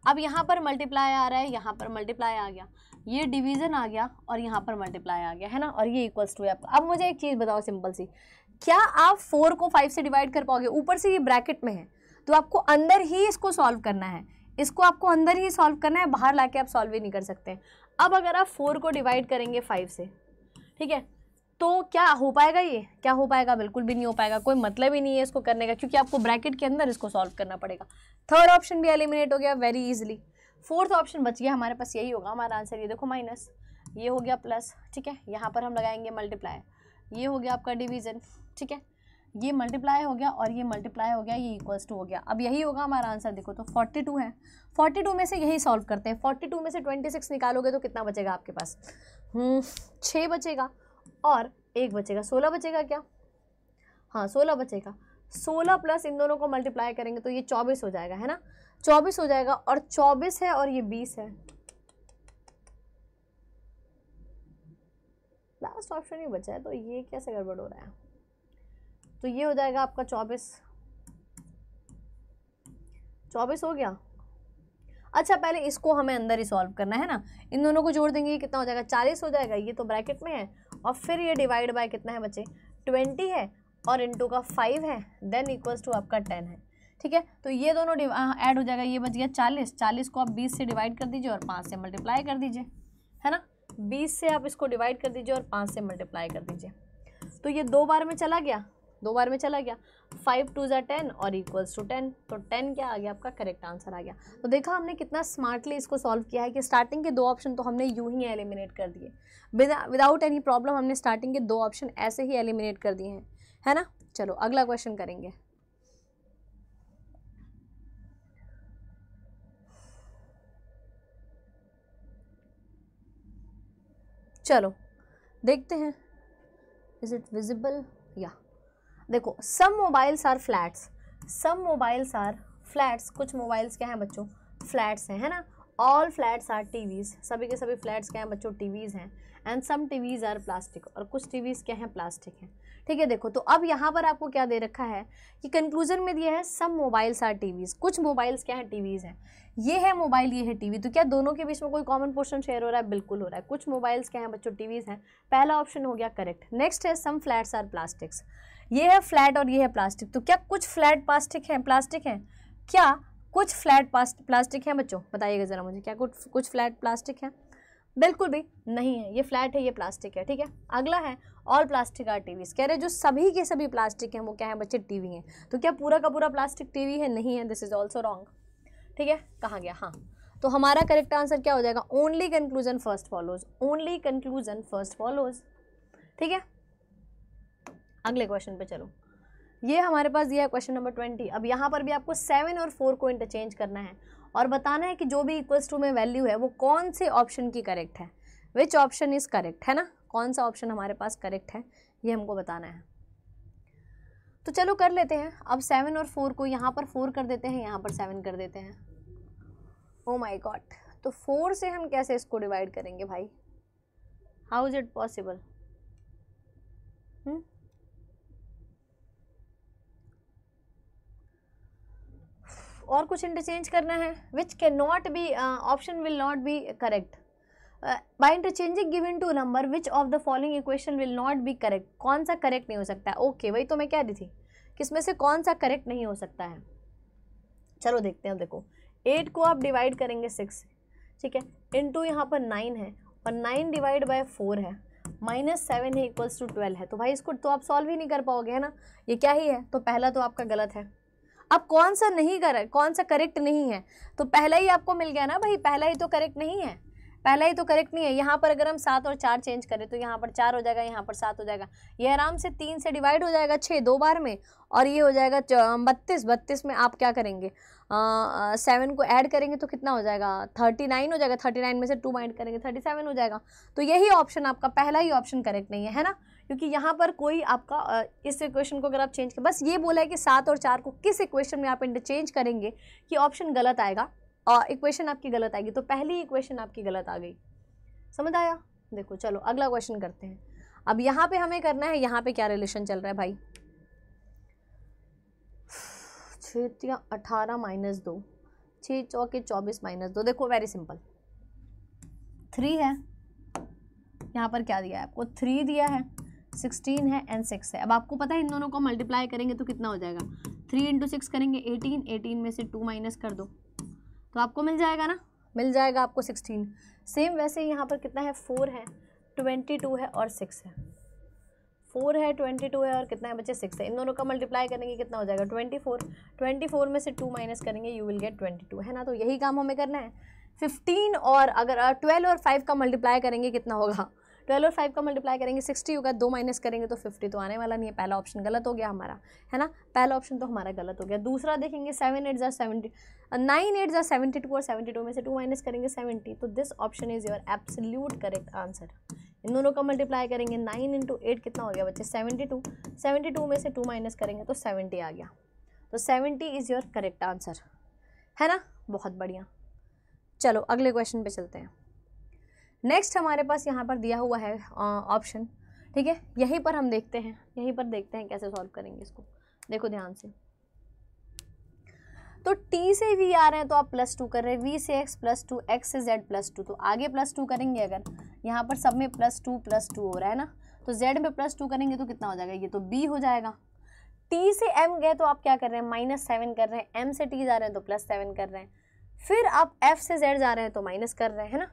अब यहाँ पर मल्टीप्लाई आ रहा है यहाँ पर मल्टीप्लाई आ गया ये डिवीज़न आ गया और यहाँ पर मल्टीप्लाई आ गया है ना और ये इक्वल्स टू है आपका अब मुझे एक चीज़ बताओ सिंपल सी क्या आप फोर को फाइव से डिवाइड कर पाओगे ऊपर से ये ब्रैकेट में है तो आपको अंदर ही इसको सॉल्व करना है इसको आपको अंदर ही सॉल्व करना है बाहर ला के आप सॉल्व ही नहीं कर सकते अब अगर आप फोर को डिवाइड करेंगे फाइव से ठीक है तो क्या हो पाएगा ये क्या हो पाएगा बिल्कुल भी नहीं हो पाएगा कोई मतलब ही नहीं है इसको करने का क्योंकि आपको ब्रैकेट के अंदर इसको सॉल्व करना पड़ेगा थर्ड ऑप्शन भी एलिमिनेट हो गया वेरी इजिली फोर्थ ऑप्शन बच गया हमारे पास यही होगा हमारा आंसर ये देखो माइनस ये हो गया प्लस ठीक है यहाँ पर हम लगाएंगे मल्टीप्लाई ये हो गया आपका डिवीज़न ठीक है ये मल्टीप्लाई हो गया और ये मल्टीप्लाई हो गया ये इक्वल्स टू हो गया अब यही होगा हमारा आंसर देखो तो 42 है 42 में से यही सॉल्व करते हैं 42 में से 26 निकालोगे तो कितना बचेगा आपके पास हम्म, छः बचेगा और एक बचेगा सोलह बचेगा क्या हाँ सोलह बचेगा सोलह प्लस इन दोनों को मल्टीप्लाई करेंगे तो ये चौबीस हो जाएगा है ना चौबीस हो जाएगा और चौबीस है और ये बीस है लास्ट ऑप्शन ही बचा है तो ये कैसे गड़बड़ हो रहा है तो ये हो जाएगा आपका चौबीस चौबीस हो गया अच्छा पहले इसको हमें अंदर ही सॉल्व करना है ना इन दोनों को जोड़ देंगे ये कितना हो जाएगा चालीस हो जाएगा ये तो ब्रैकेट में है और फिर ये डिवाइड बाय कितना है बच्चे ट्वेंटी है और इंटू का फाइव है देन इक्वल्स टू आपका टेन है ठीक है तो ये दोनों ऐड हो जाएगा ये बच गया चालीस चालीस को आप बीस से डिवाइड कर दीजिए और पाँच से मल्टीप्लाई कर दीजिए है ना बीस से आप इसको डिवाइड कर दीजिए और पाँच से मल्टीप्लाई कर दीजिए तो ये दो बार में चला गया दो बार में चला गया फाइव टू ज़ा टेन और इक्वल्स टू टेन तो टेन क्या आ गया आपका करेक्ट आंसर आ गया तो देखा हमने कितना स्मार्टली इसको सॉल्व किया है कि स्टार्टिंग के दो ऑप्शन तो हमने यूँ ही एलिमिनेट कर दिए विदाउट एनी प्रॉब्लम हमने स्टार्टिंग के दो ऑप्शन ऐसे ही एलिमिनेट कर दिए हैं है ना चलो अगला क्वेश्चन करेंगे चलो देखते हैं इज़ इट विजिबल या देखो some mobiles are flats some mobiles are flats कुछ मोबाइल्स क्या हैं बच्चों फ्लैट्स हैं है ना ऑल फ्लैट्स आर टीवीज़ सभी के सभी फ्लैट्स क्या हैं बच्चों टीवीज़ हैं and some TVs are plastic और कुछ टीवीज़ क्या हैं प्लास्टिक हैं ठीक है देखो तो अब यहाँ पर आपको क्या दे रखा है कि कंक्लूजन में दिया है सम मोबाइल्स आर टीवीज़ कुछ मोबाइल्स क्या हैं टीवीज़ हैं ये है मोबाइल ये है टीवी तो क्या दोनों के बीच में कोई कॉमन पोर्शन शेयर हो रहा है बिल्कुल हो रहा है कुछ मोबाइल्स क्या हैं बच्चों टीवीज़ हैं पहला ऑप्शन हो गया करेक्ट नेक्स्ट है सम फ्लैट्स आर प्लास्टिक्स ये है फ्लैट और ये है प्लास्टिक तो क्या कुछ फ्लैट प्लास्टिक हैं प्लास्टिक हैं क्या कुछ फ्लैट प्लास्टिक हैं बच्चों बताइएगा ज़रा मुझे क्या कुछ कुछ फ्लैट प्लास्टिक हैं बिल्कुल भी नहीं है ये फ्लैट है ये प्लास्टिक है ठीक है अगला है ऑल प्लास्टिक आर टीवीज कह रहे जो सभी के सभी प्लास्टिक हैं वो क्या है बच्चे टीवी हैं तो क्या पूरा का पूरा प्लास्टिक टीवी है नहीं है दिस इज़ ऑल्सो रॉन्ग ठीक है कहाँ गया हाँ तो हमारा करेक्ट आंसर क्या हो जाएगा only conclusion first follows only conclusion first follows ठीक है अगले क्वेश्चन पे चलो ये हमारे पास दिया है क्वेश्चन नंबर ट्वेंटी अब यहाँ पर भी आपको सेवन और फोर को इंटरचेंज करना है और बताना है कि जो भी इक्वल्स टू में वैल्यू है वो कौन से ऑप्शन की करेक्ट है विच ऑप्शन इज़ करेक्ट है ना कौन सा ऑप्शन हमारे पास करेक्ट है ये हमको बताना है तो चलो कर लेते हैं अब सेवन और फोर को यहाँ पर फोर कर देते हैं यहाँ पर सेवन कर देते हैं ओ माई गॉड तो फोर से हम कैसे इसको डिवाइड करेंगे भाई हाउ इज़ इट पॉसिबल और कुछ इंटरचेंज करना है which can not be option will not be correct by interchanging given two number which of the following equation will not be correct कौन सा करेक्ट नहीं हो सकता है ओके okay, वही तो मैं कह रही थी किसमें से कौन सा करेक्ट नहीं हो सकता है चलो देखते हैं देखो एट को आप डिवाइड करेंगे सिक्स ठीक है इन टू यहाँ पर नाइन है और नाइन डिवाइड बाय फोर है माइनस सेवन है इक्वल्स टू ट्वेल्व है तो भाई इसको तो आप सॉल्व ही नहीं कर पाओगे है ना ये क्या ही है तो पहला तो आपका गलत है अब कौन सा नहीं कर कौन सा करेक्ट नहीं है तो पहला ही आपको मिल गया ना भाई पहला ही तो करेक्ट नहीं है पहला ही तो करेक्ट नहीं है यहाँ पर अगर हम सात और चार चेंज करें तो यहाँ पर चार हो जाएगा यहाँ पर सात हो जाएगा ये आराम से तीन से डिवाइड हो जाएगा छः दो बार में और ये हो जाएगा बत्तीस बत्तीस में आप क्या करेंगे सेवन को ऐड करेंगे तो कितना हो जाएगा थर्टी नाइन हो जाएगा थर्टी नाइन में से टू माइंड करेंगे थर्टी सेवन हो जाएगा तो यही ऑप्शन आपका पहला ही ऑप्शन करेक्ट नहीं है है ना क्योंकि यहाँ पर कोई आपका इस इक्वेशन को अगर आप चेंज कर बस ये बोला है कि सात और चार को किस इक्वेशन में आप इंटरचेंज करेंगे कि ऑप्शन गलत आएगा और इक्वेशन आपकी गलत आएगी तो पहली इक्वेशन आपकी गलत आ गई समझ आया देखो चलो अगला क्वेश्चन करते हैं अब यहाँ पे हमें करना है यहाँ पे क्या रिलेशन चल रहा है भाई छिया अठारह माइनस दो छः चौके चौबीस माइनस दो देखो वेरी सिंपल थ्री है यहाँ पर क्या दिया है आपको थ्री दिया है सिक्सटीन है एंड सिक्स है अब आपको पता है इन दोनों को मल्टीप्लाई करेंगे तो कितना हो जाएगा थ्री इंटू सिक्स करेंगे एटीन एटीन में से टू माइनस कर दो तो आपको मिल जाएगा ना मिल जाएगा आपको सिक्सटीन सेम वैसे यहाँ पर कितना है फोर है ट्वेंटी टू है और सिक्स है फोर है ट्वेंटी टू है और कितना है बच्चे सिक्स है इन दोनों का मल्टीप्लाई करेंगे कितना हो जाएगा ट्वेंटी फोर ट्वेंटी फोर में से टू माइनस करेंगे you will get twenty two है ना तो यही काम हमें करना है फिफ्टीन और अगर ट्वेल्व और फाइव का मल्टीप्लाई करेंगे कितना होगा ट्वेल्व और फाइव का मल्टीप्लाई करेंगे सिक्सटी होगा दो माइनस करेंगे तो फिफ्टी तो आने वाला नहीं है पहला ऑप्शन गलत हो गया हमारा है ना पहला ऑप्शन तो हमारा गलत हो गया दूसरा देखेंगे seven eights are seventy nine eights are seventy two और सेवेंटी टू में से टू माइनस करेंगे सेवेंटी तो this option is your absolute correct answer इन दोनों का मल्टीप्लाई करेंगे नाइन इंटू एट कितना हो गया बच्चे सेवेंटी टू सेवेंटी टू में से टू माइनस करेंगे तो सेवेंटी आ गया तो seventy is your correct answer है ना बहुत बढ़िया चलो अगले क्वेश्चन पे चलते हैं नेक्स्ट हमारे पास यहाँ पर दिया हुआ है ऑप्शन ठीक है यहीं पर हम देखते हैं यहीं पर देखते हैं कैसे सॉल्व करेंगे इसको देखो ध्यान से तो टी से वी आ रहे हैं तो आप प्लस टू कर रहे हैं वी से एक्स प्लस टू एक्स से जेड प्लस टू तो आगे प्लस टू करेंगे अगर यहाँ पर सब में प्लस टू प्लस टू हो रहा है ना तो जेड में प्लस टू करेंगे तो कितना हो जाएगा ये तो बी हो जाएगा टी से एम गए तो आप क्या कर रहे हैं माइनस सेवन कर रहे हैं एम से टी जा रहे हैं तो प्लस सेवन कर रहे हैं फिर आप एफ से जेड जा रहे हैं तो माइनस कर रहे हैं ना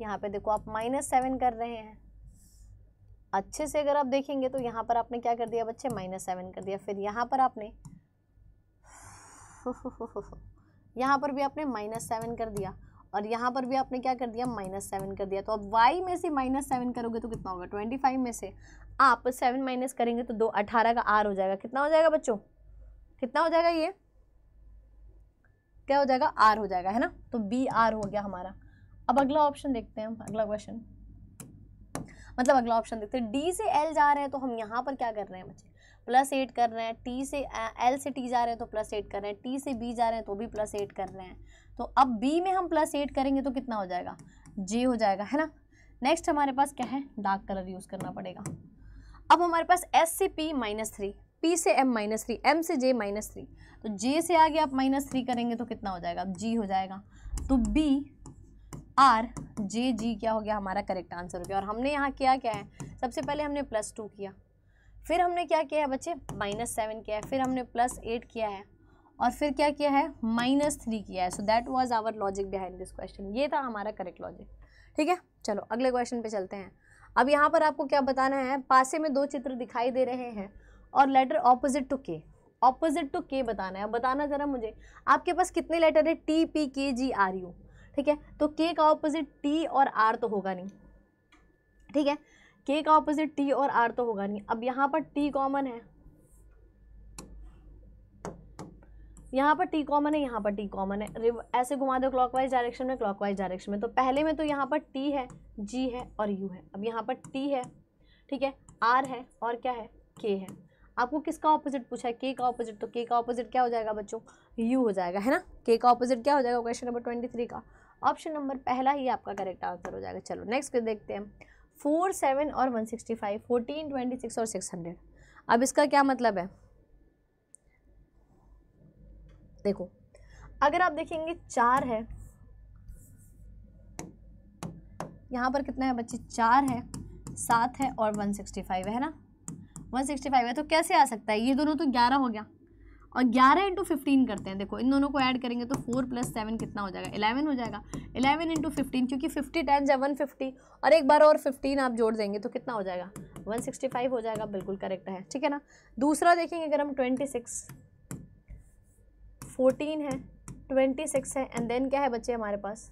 यहाँ पे देखो आप माइनस सेवन कर रहे हैं अच्छे से अगर आप देखेंगे तो यहाँ पर आपने क्या कर दिया बच्चे माइनस सेवन कर दिया फिर यहाँ पर आपने यहाँ पर भी आपने माइनस सेवन कर दिया और यहाँ पर भी आपने क्या कर दिया माइनस सेवन कर दिया तो अब वाई में से माइनस सेवन करोगे तो कितना होगा ट्वेंटी फाइव में से आप सेवन माइनस करेंगे तो दो अठारह का आर हो जाएगा कितना हो जाएगा बच्चों कितना हो जाएगा ये क्या हो जाएगा आर हो जाएगा है ना तो बी आर हो गया हमारा अब अगला ऑप्शन देखते हैं हम अगला क्वेश्चन मतलब अगला ऑप्शन देखते हैं डी से एल जा रहे हैं तो हम यहाँ पर क्या कर रहे हैं बच्चे प्लस एट कर रहे हैं टी से एल से टी जा रहे हैं तो प्लस एट कर रहे हैं टी से बी जा रहे हैं तो भी प्लस एट कर रहे हैं तो अब बी में हम प्लस एट करेंगे तो कितना हो जाएगा जे हो जाएगा है ना नेक्स्ट हमारे पास क्या है डार्क कलर यूज़ करना पड़ेगा अब हमारे पास एस से पी माइनस थ्री पी से एम माइनस थ्री एम से जे माइनस थ्री तो जे से आगे आप माइनस थ्री करेंगे तो कितना हो जाएगा जी हो जाएगा तो बी आर जे जी क्या हो गया हमारा करेक्ट आंसर हो गया और हमने यहाँ किया क्या है सबसे पहले हमने प्लस टू किया फिर हमने क्या किया है बच्चे माइनस सेवन किया है फिर हमने प्लस एट किया है और फिर क्या किया है माइनस थ्री किया है so that was our logic behind this question ये था हमारा करेक्ट लॉजिक ठीक है चलो अगले क्वेश्चन पे चलते हैं अब यहाँ पर आपको क्या बताना है पासे में दो चित्र दिखाई दे रहे हैं और letter opposite to K opposite to K बताना है बताना ज़रा मुझे आपके पास कितने लेटर है टी पी के जी आर यू ठीक है तो के का ऑपोजिट टी और आर तो होगा नहीं ठीक है के का ऑपोजिट टी और आर तो होगा नहीं अब यहां पर टी कॉमन है यहाँ पर टी कॉमन है यहाँ पर टी कॉमन है ऐसे घुमा दो क्लॉकवाइज डायरेक्शन में क्लॉकवाइज डायरेक्शन में तो पहले में तो यहाँ पर टी है जी है और यू है अब यहाँ पर टी है ठीक है आर है और क्या है के है आपको किसका ऑपोजिट पूछा है के का ऑपोजिट तो के का ऑपोजिट क्या हो जाएगा बच्चों यू हो जाएगा है ना के का ऑपोजिट क्या हो जाएगा क्वेश्चन नंबर ट्वेंटी थ्री का ऑप्शन नंबर पहला ही आपका करेक्ट आंसर हो जाएगा चलो नेक्स्ट को देखते हैं फोर सेवन और one sixty five fourteen twenty six और सिक्स हंड्रेड अब इसका क्या मतलब है देखो अगर आप देखेंगे चार है यहाँ पर कितना है बच्चे चार है सात है और वन सिक्सटी फाइव है ना वन सिक्सटी फाइव है तो कैसे आ सकता है ये दोनों तो ग्यारह हो गया और ग्यारह इंटू फिफ्टीन करते हैं देखो इन दोनों को ऐड करेंगे तो फोर प्लस सेवन कितना हो जाएगा इलेवन हो जाएगा इलेवन इंटू फिफ्टीन क्योंकि फिफ्टी टाइम्स है वन फिफ्टी और एक बार और फिफ्टीन आप जोड़ देंगे तो कितना हो जाएगा वन सिक्सटी फाइव हो जाएगा बिल्कुल करेक्ट है ठीक है ना दूसरा देखेंगे अगर हम ट्वेंटी सिक्स है ट्वेंटी सिक्स है एंड देन क्या है बच्चे हमारे पास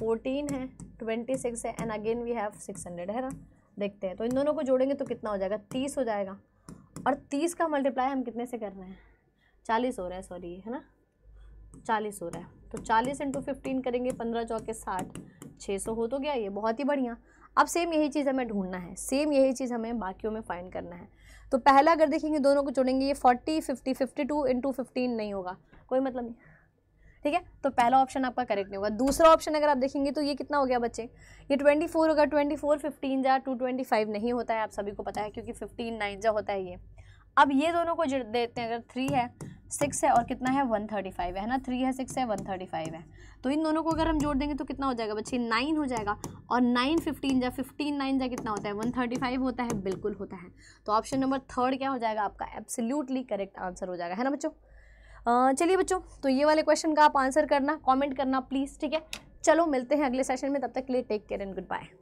फोर्टीन है ट्वेंटी सिक्स है and again we have six hundred है ना देखते हैं तो इन दोनों को जोड़ेंगे तो कितना हो जाएगा तीस हो जाएगा और तीस का मल्टीप्लाई हम कितने से कर रहे हैं चालीस हो रहा है सॉरी है ना चालीस हो रहा है तो चालीस इंटू फिफ्टीन करेंगे पंद्रह चौके साठ छः सौ हो तो गया ये बहुत ही बढ़िया अब सेम यही चीज़ हमें ढूंढना है सेम यही चीज़ हमें बाकियों में फाइंड करना है तो पहला अगर देखेंगे दोनों को जोड़ेंगे ये forty fifty fifty two into fifteen नहीं होगा कोई मतलब नहीं ठीक है तो पहला ऑप्शन आपका करेक्ट नहीं होगा दूसरा ऑप्शन अगर आप देखेंगे तो ये कितना हो गया बच्चे ये ट्वेंटी फोर होगा ट्वेंटी फोर फिफ्टीन जा टू ट्वेंटी फाइव नहीं होता है आप सभी को पता है क्योंकि फिफ्टीन नाइन जा होता है ये अब ये दोनों को देते हैं अगर थ्री है सिक्स है और कितना है वन थर्टी फाइव है ना थ्री है सिक्स है वन थर्टी फाइव है तो इन दोनों को अगर हम जोड़ देंगे तो कितना हो जाएगा बच्चे नाइन हो जाएगा और नाइन फिफ्टीन जा फिफ्टीन नाइन जा कितना होता है वन थर्टी फाइव होता है बिल्कुल होता है तो ऑप्शन नंबर थर्ड क्या हो जाएगा आपका एब्सोल्यूटली करेक्ट आंसर हो जाएगा है ना बच्चों चलिए बच्चों तो ये वाले क्वेश्चन का आप आंसर करना कॉमेंट करना प्लीज़ ठीक है चलो मिलते हैं अगले सेशन में तब तक के लिए take care and good bye